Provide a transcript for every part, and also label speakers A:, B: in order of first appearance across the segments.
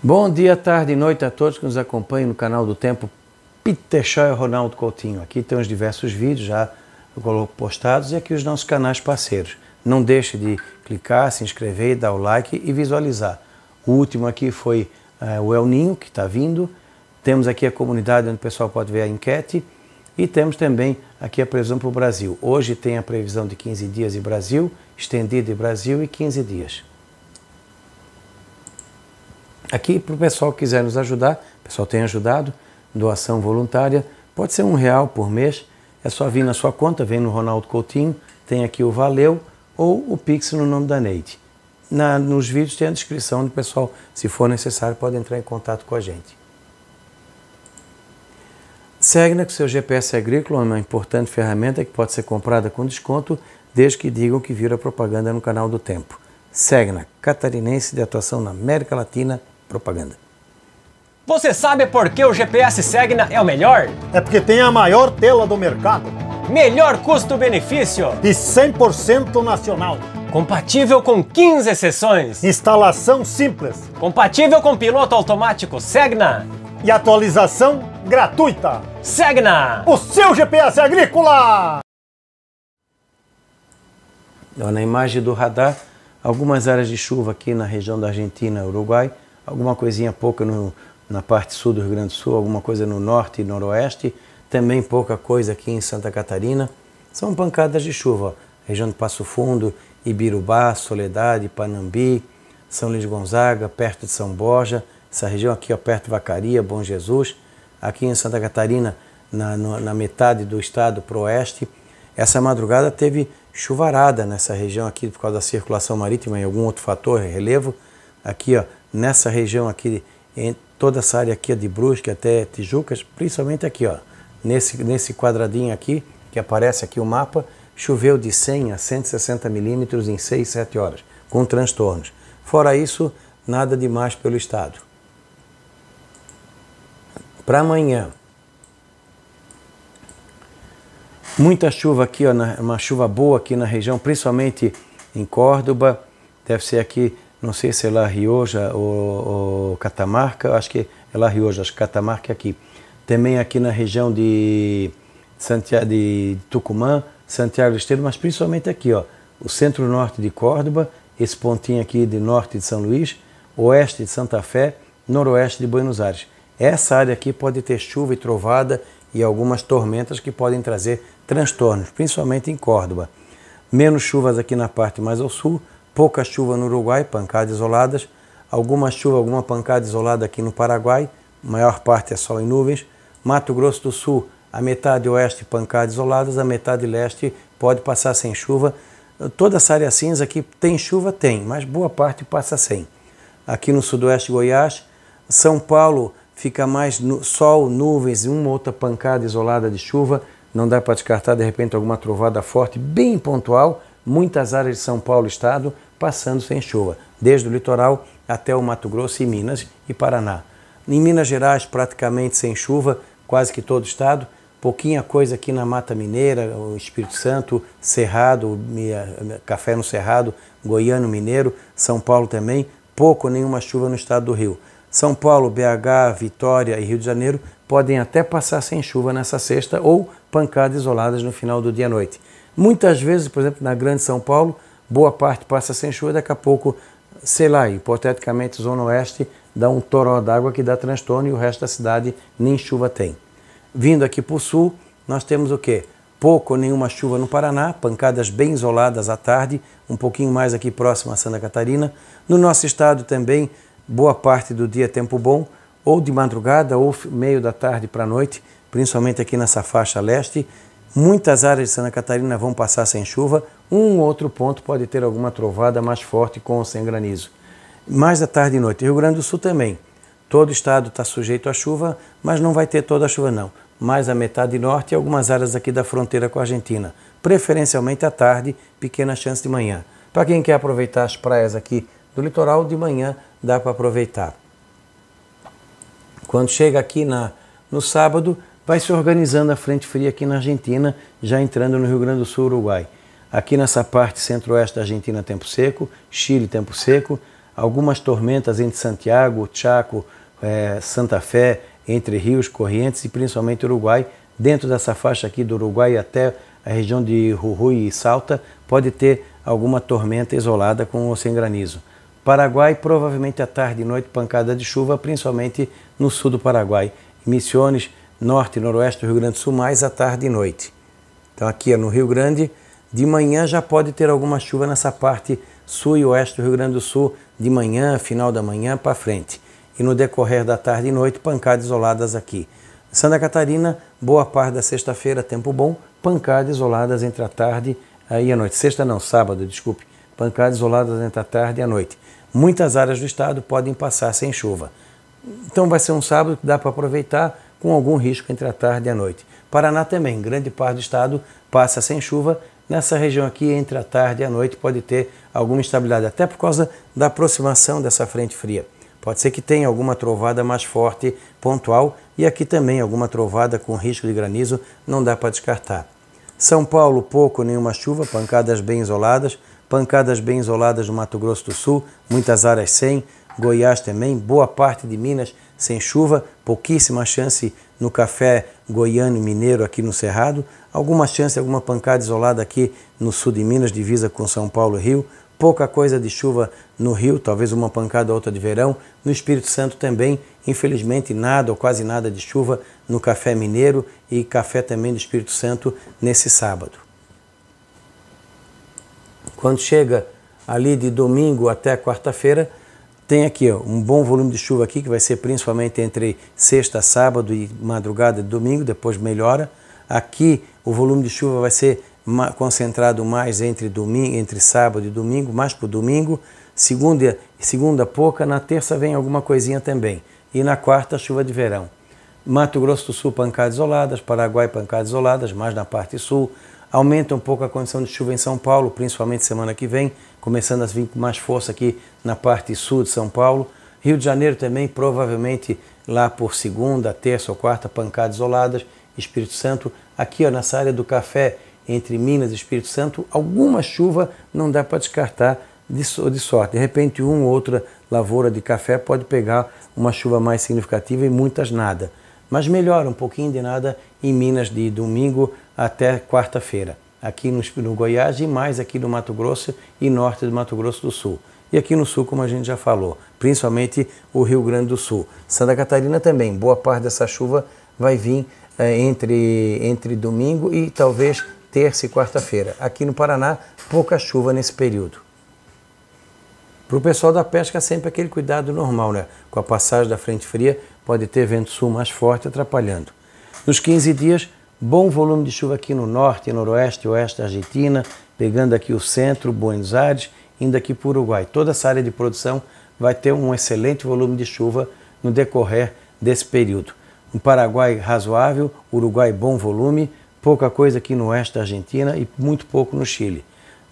A: Bom dia, tarde e noite a todos que nos acompanham no canal do Tempo Peter e Ronaldo Coutinho. Aqui tem os diversos vídeos já postados e aqui os nossos canais parceiros. Não deixe de clicar, se inscrever, dar o like e visualizar. O último aqui foi eh, o El Ninho, que está vindo. Temos aqui a comunidade onde o pessoal pode ver a enquete. E temos também aqui a previsão para o Brasil. Hoje tem a previsão de 15 dias em Brasil, estendida em Brasil e 15 dias. Aqui, para o pessoal que quiser nos ajudar, o pessoal tem ajudado, doação voluntária, pode ser um real por mês, é só vir na sua conta, vem no Ronaldo Coutinho, tem aqui o Valeu ou o Pix no nome da Neide. Na, nos vídeos tem a descrição do pessoal, se for necessário, pode entrar em contato com a gente. Segna, né, com seu GPS é agrícola, é uma importante ferramenta que pode ser comprada com desconto, desde que digam que vira propaganda no canal do Tempo. Segna, né, catarinense de atuação na América Latina propaganda. Você sabe por que o GPS Segna é o melhor? É porque tem a maior tela do mercado. Melhor custo-benefício. E 100% nacional. Compatível com 15 sessões. Instalação simples. Compatível com piloto automático Segna. E atualização gratuita. Segna! O seu GPS agrícola! Na imagem do radar, algumas áreas de chuva aqui na região da Argentina e Uruguai alguma coisinha pouca no, na parte sul do Rio Grande do Sul, alguma coisa no norte e noroeste, também pouca coisa aqui em Santa Catarina. São pancadas de chuva, região de Passo Fundo, Ibirubá, Soledade, Panambi, São Luís Gonzaga, perto de São Borja, essa região aqui ó, perto de Vacaria, Bom Jesus, aqui em Santa Catarina, na, na metade do estado para oeste. Essa madrugada teve chuvarada nessa região aqui por causa da circulação marítima e algum outro fator, relevo. Aqui ó, nessa região aqui, em toda essa área aqui de Brusque até Tijucas, principalmente aqui, ó, nesse, nesse quadradinho aqui, que aparece aqui o mapa, choveu de 100 a 160 milímetros em 6, 7 horas, com transtornos. Fora isso, nada demais pelo estado. Para amanhã, muita chuva aqui, ó, uma chuva boa aqui na região, principalmente em Córdoba, deve ser aqui não sei se é La Rioja ou, ou Catamarca, acho que é La Rioja, acho que Catamarca é aqui. Também aqui na região de, Santiago, de Tucumã, Santiago do Esteiro, mas principalmente aqui, ó, o centro-norte de Córdoba, esse pontinho aqui de norte de São Luís, oeste de Santa Fé, noroeste de Buenos Aires. Essa área aqui pode ter chuva e trovada e algumas tormentas que podem trazer transtornos, principalmente em Córdoba. Menos chuvas aqui na parte mais ao sul, pouca chuva no Uruguai, pancadas isoladas, alguma chuva, alguma pancada isolada aqui no Paraguai, maior parte é sol e nuvens. Mato Grosso do Sul, a metade oeste, pancadas isoladas, a metade leste pode passar sem chuva. Toda essa área cinza aqui tem chuva? Tem, mas boa parte passa sem. Aqui no sudoeste Goiás, São Paulo fica mais no, sol, nuvens e uma outra pancada isolada de chuva. Não dá para descartar de repente alguma trovada forte, bem pontual. Muitas áreas de São Paulo, estado, passando sem chuva, desde o litoral até o Mato Grosso e Minas e Paraná. Em Minas Gerais, praticamente sem chuva, quase que todo o estado, pouquinha coisa aqui na Mata Mineira, o Espírito Santo, Cerrado, Café no Cerrado, Goiano Mineiro, São Paulo também, pouco nenhuma chuva no estado do Rio. São Paulo, BH, Vitória e Rio de Janeiro podem até passar sem chuva nessa sexta ou pancadas isoladas no final do dia à noite. Muitas vezes, por exemplo, na Grande São Paulo, boa parte passa sem chuva, daqui a pouco, sei lá, hipoteticamente, Zona Oeste dá um toró d'água que dá transtorno e o resto da cidade nem chuva tem. Vindo aqui para o Sul, nós temos o quê? Pouco ou nenhuma chuva no Paraná, pancadas bem isoladas à tarde, um pouquinho mais aqui próximo a Santa Catarina. No nosso estado também, boa parte do dia tempo bom, ou de madrugada ou meio da tarde para a noite, principalmente aqui nessa faixa leste, Muitas áreas de Santa Catarina vão passar sem chuva, um outro ponto pode ter alguma trovada mais forte com ou sem granizo. Mais da tarde e noite, Rio Grande do Sul também. Todo o estado está sujeito à chuva, mas não vai ter toda a chuva não. Mais a metade norte e algumas áreas aqui da fronteira com a Argentina. Preferencialmente à tarde, pequena chance de manhã. Para quem quer aproveitar as praias aqui do litoral, de manhã dá para aproveitar. Quando chega aqui na, no sábado, vai se organizando a frente fria aqui na Argentina, já entrando no Rio Grande do Sul, Uruguai. Aqui nessa parte centro-oeste da Argentina, tempo seco, Chile, tempo seco, algumas tormentas entre Santiago, Chaco, eh, Santa Fé, entre rios, correntes e principalmente Uruguai. Dentro dessa faixa aqui do Uruguai até a região de Jujuy e Salta, pode ter alguma tormenta isolada com ou sem granizo. Paraguai, provavelmente à tarde e noite, pancada de chuva, principalmente no sul do Paraguai. Missões norte e noroeste do Rio Grande do Sul, mais à tarde e noite. Então aqui no Rio Grande, de manhã já pode ter alguma chuva nessa parte sul e oeste do Rio Grande do Sul, de manhã, final da manhã para frente. E no decorrer da tarde e noite, pancadas isoladas aqui. Santa Catarina, boa parte da sexta-feira, tempo bom, pancadas isoladas entre a tarde e a noite. Sexta não, sábado, desculpe. Pancadas isoladas entre a tarde e a noite. Muitas áreas do estado podem passar sem chuva. Então vai ser um sábado que dá para aproveitar com algum risco entre a tarde e a noite. Paraná também, grande parte do estado passa sem chuva. Nessa região aqui, entre a tarde e a noite, pode ter alguma instabilidade, até por causa da aproximação dessa frente fria. Pode ser que tenha alguma trovada mais forte, pontual, e aqui também alguma trovada com risco de granizo, não dá para descartar. São Paulo, pouco, nenhuma chuva, pancadas bem isoladas, pancadas bem isoladas no Mato Grosso do Sul, muitas áreas sem, Goiás também, boa parte de Minas sem chuva, pouquíssima chance no café goiano mineiro aqui no Cerrado, alguma chance, alguma pancada isolada aqui no sul de Minas, divisa com São Paulo e Rio, pouca coisa de chuva no Rio, talvez uma pancada ou outra de verão, no Espírito Santo também, infelizmente nada ou quase nada de chuva no café mineiro e café também do Espírito Santo nesse sábado. Quando chega ali de domingo até quarta-feira, tem aqui ó, um bom volume de chuva aqui, que vai ser principalmente entre sexta, sábado e madrugada de domingo, depois melhora. Aqui o volume de chuva vai ser concentrado mais entre, domingo, entre sábado e domingo, mais para o domingo. Segunda, segunda pouca, na terça vem alguma coisinha também. E na quarta, chuva de verão. Mato Grosso do Sul, pancadas isoladas, Paraguai, pancadas isoladas, mais na parte sul. Aumenta um pouco a condição de chuva em São Paulo, principalmente semana que vem, começando a vir com mais força aqui na parte sul de São Paulo. Rio de Janeiro também, provavelmente lá por segunda, terça ou quarta, pancadas isoladas. Espírito Santo, aqui ó, nessa área do café, entre Minas e Espírito Santo, alguma chuva não dá para descartar de, de sorte. De repente, uma ou outra lavoura de café pode pegar uma chuva mais significativa e muitas nada mas melhora um pouquinho de nada em Minas de domingo até quarta-feira, aqui no, Goiás e mais aqui no Mato Grosso e norte do Mato Grosso do Sul. E aqui no sul, como a gente já falou, principalmente o Rio Grande do Sul. Santa Catarina também, boa parte dessa chuva vai vir é, entre, entre domingo e talvez terça e quarta-feira. Aqui no Paraná, pouca chuva nesse período. Para o pessoal da pesca, sempre aquele cuidado normal, né? Com a passagem da frente fria, pode ter vento sul mais forte atrapalhando. Nos 15 dias, bom volume de chuva aqui no norte, noroeste, oeste da Argentina, pegando aqui o centro, Buenos Aires, indo aqui para o Uruguai. Toda essa área de produção vai ter um excelente volume de chuva no decorrer desse período. Um Paraguai razoável, Uruguai bom volume, pouca coisa aqui no oeste da Argentina e muito pouco no Chile.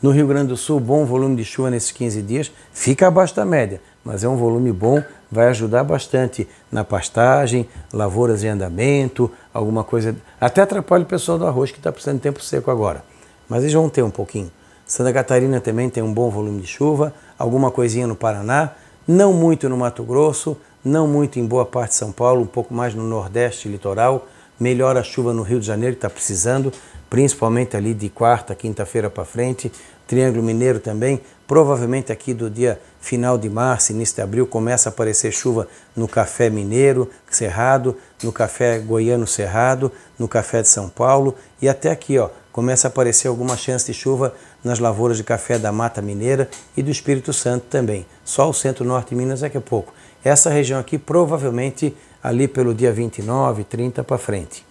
A: No Rio Grande do Sul, bom volume de chuva nesses 15 dias, fica abaixo da média, mas é um volume bom vai ajudar bastante na pastagem, lavouras em andamento, alguma coisa. Até atrapalha o pessoal do arroz que está precisando de tempo seco agora. Mas eles vão ter um pouquinho. Santa Catarina também tem um bom volume de chuva, alguma coisinha no Paraná, não muito no Mato Grosso, não muito em boa parte de São Paulo, um pouco mais no Nordeste litoral. Melhor a chuva no Rio de Janeiro, que está precisando, principalmente ali de quarta, quinta-feira para frente. Triângulo Mineiro também, Provavelmente aqui do dia final de março, início de abril, começa a aparecer chuva no café mineiro, cerrado, no café goiano cerrado, no café de São Paulo e até aqui, ó, começa a aparecer alguma chance de chuva nas lavouras de café da Mata Mineira e do Espírito Santo também. Só o centro-norte de Minas é que é pouco. Essa região aqui provavelmente ali pelo dia 29, 30 para frente.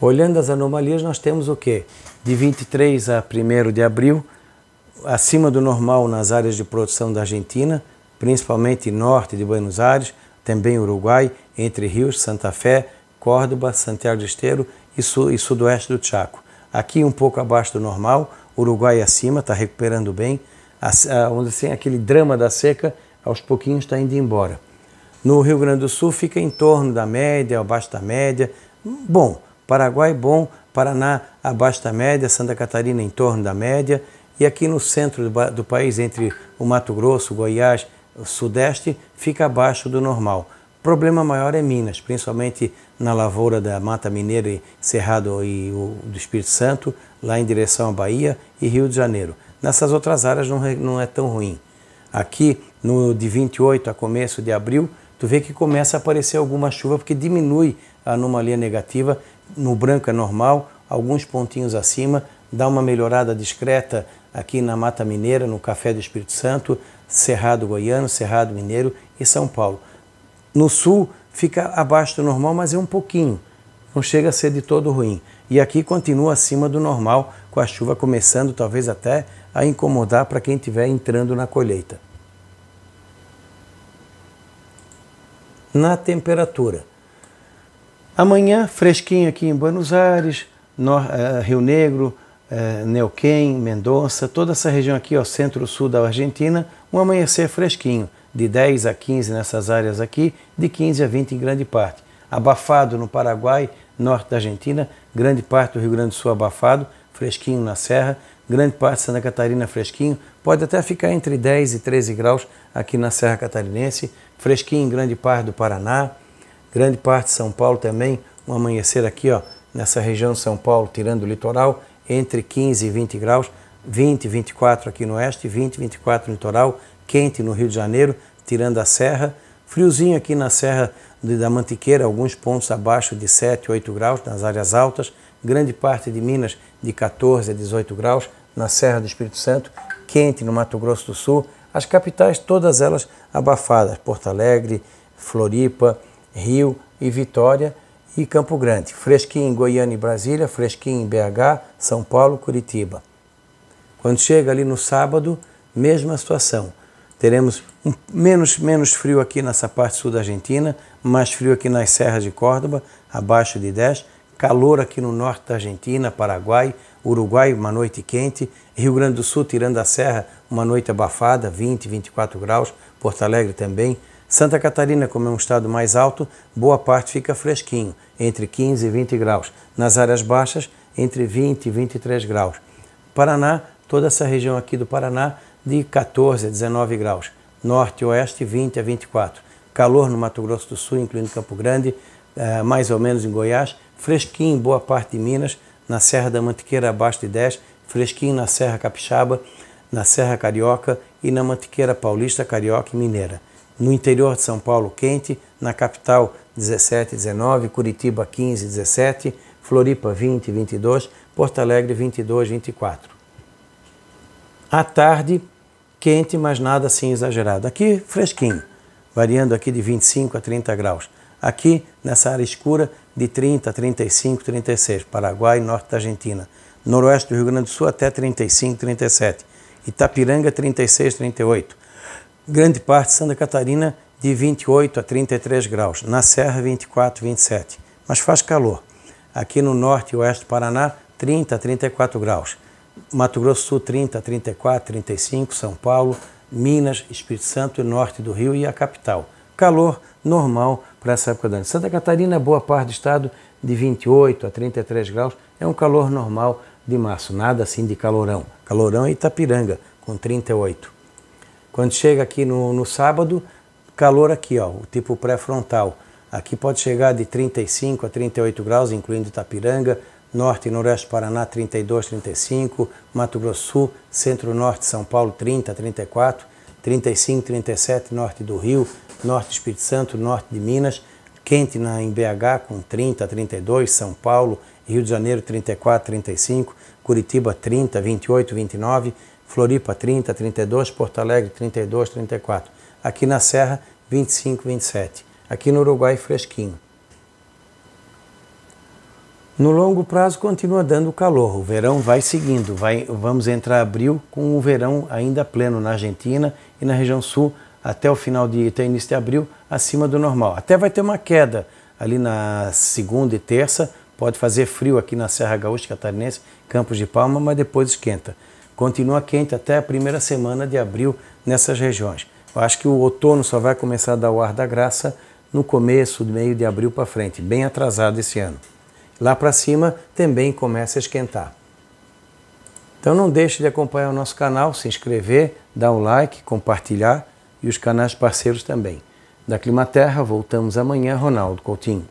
A: Olhando as anomalias, nós temos o quê? De 23 a 1 de abril, acima do normal nas áreas de produção da Argentina, principalmente norte de Buenos Aires, também Uruguai, entre Rios, Santa Fé, Córdoba, Santiago de Esteiro e, e sudoeste do Chaco. Aqui um pouco abaixo do normal, Uruguai acima, está recuperando bem. Onde Assim, aquele drama da seca, aos pouquinhos está indo embora. No Rio Grande do Sul fica em torno da média, abaixo da média. Bom, Paraguai bom, Paraná abaixo da média, Santa Catarina em torno da média e aqui no centro do, do país, entre o Mato Grosso, Goiás, o Sudeste, fica abaixo do normal. Problema maior é Minas, principalmente na lavoura da Mata Mineira e Cerrado e o, do Espírito Santo, lá em direção à Bahia e Rio de Janeiro. Nessas outras áreas não, não é tão ruim. Aqui, no de 28 a começo de abril, tu vê que começa a aparecer alguma chuva, porque diminui a anomalia negativa no branco é normal, alguns pontinhos acima, dá uma melhorada discreta aqui na Mata Mineira, no Café do Espírito Santo, Cerrado Goiano, Cerrado Mineiro e São Paulo. No sul fica abaixo do normal, mas é um pouquinho, não chega a ser de todo ruim. E aqui continua acima do normal, com a chuva começando talvez até a incomodar para quem estiver entrando na colheita. Na temperatura, Amanhã, fresquinho aqui em Buenos Aires, eh, Rio Negro, eh, Neuquén, Mendonça, toda essa região aqui, ó, centro-sul da Argentina, um amanhecer fresquinho, de 10 a 15 nessas áreas aqui, de 15 a 20 em grande parte. Abafado no Paraguai, norte da Argentina, grande parte do Rio Grande do Sul abafado, fresquinho na Serra, grande parte de Santa Catarina fresquinho, pode até ficar entre 10 e 13 graus aqui na Serra Catarinense, fresquinho em grande parte do Paraná, grande parte de São Paulo também, um amanhecer aqui, ó, nessa região de São Paulo, tirando o litoral, entre 15 e 20 graus, 20 e 24 aqui no oeste, 20 e 24 no litoral, quente no Rio de Janeiro, tirando a serra, friozinho aqui na serra da Mantiqueira, alguns pontos abaixo de 7, 8 graus nas áreas altas, grande parte de Minas de 14 a 18 graus, na Serra do Espírito Santo, quente no Mato Grosso do Sul, as capitais todas elas abafadas, Porto Alegre, Floripa, Rio e Vitória e Campo Grande. Fresquinho em Goiânia e Brasília, fresquinho em BH, São Paulo, Curitiba. Quando chega ali no sábado, mesma situação. Teremos um, menos, menos frio aqui nessa parte sul da Argentina, mais frio aqui nas serras de Córdoba, abaixo de 10, calor aqui no norte da Argentina, Paraguai, Uruguai, uma noite quente, Rio Grande do Sul, tirando a serra, uma noite abafada, 20, 24 graus, Porto Alegre também, Santa Catarina, como é um estado mais alto, boa parte fica fresquinho, entre 15 e 20 graus. Nas áreas baixas, entre 20 e 23 graus. Paraná, toda essa região aqui do Paraná, de 14 a 19 graus. Norte e oeste, 20 a 24. Calor no Mato Grosso do Sul, incluindo Campo Grande, eh, mais ou menos em Goiás. Fresquinho em boa parte de Minas, na Serra da Mantiqueira abaixo de 10, fresquinho na Serra Capixaba, na Serra Carioca e na Mantiqueira Paulista, Carioca e Mineira no interior de São Paulo quente, na capital 17, 19, Curitiba 15, 17, Floripa 20, 22, Porto Alegre 22, 24. À tarde, quente, mas nada assim exagerado. Aqui, fresquinho, variando aqui de 25 a 30 graus. Aqui, nessa área escura, de 30 a 35, 36, Paraguai, norte da Argentina. Noroeste do Rio Grande do Sul até 35, 37. Itapiranga, 36, 38 grande parte de Santa Catarina de 28 a 33 graus, na Serra 24, 27, mas faz calor. Aqui no norte e oeste do Paraná, 30 a 34 graus. Mato Grosso do Sul, 30 a 34, 35, São Paulo, Minas, Espírito Santo, norte do Rio e a capital. Calor normal para essa época do ano. Santa Catarina, boa parte do estado, de 28 a 33 graus, é um calor normal de março, nada assim de calorão. Calorão é Itapiranga, com 38. Quando chega aqui no, no sábado, calor aqui, ó, o tipo pré-frontal. Aqui pode chegar de 35 a 38 graus, incluindo Itapiranga, Norte e Noroeste do Paraná 32, 35, Mato Grosso Sul, Centro-Norte, São Paulo 30, 34, 35, 37, Norte do Rio, Norte Espírito Santo, Norte de Minas, quente na, em BH com 30, 32, São Paulo, Rio de Janeiro 34, 35, Curitiba 30, 28, 29, Floripa 30, 32, Porto Alegre 32, 34. Aqui na Serra 25, 27. Aqui no Uruguai fresquinho. No longo prazo continua dando calor, o verão vai seguindo, vai, vamos entrar abril com o verão ainda pleno na Argentina e na região sul até o final de até início de abril acima do normal. Até vai ter uma queda ali na segunda e terça, pode fazer frio aqui na Serra Gaúcha Catarinense, Campos de Palma, mas depois esquenta continua quente até a primeira semana de abril nessas regiões. Eu acho que o outono só vai começar a dar o ar da graça no começo, do meio de abril para frente, bem atrasado esse ano. Lá para cima também começa a esquentar. Então não deixe de acompanhar o nosso canal, se inscrever, dar um like, compartilhar e os canais parceiros também. Da Climaterra, voltamos amanhã, Ronaldo Coutinho.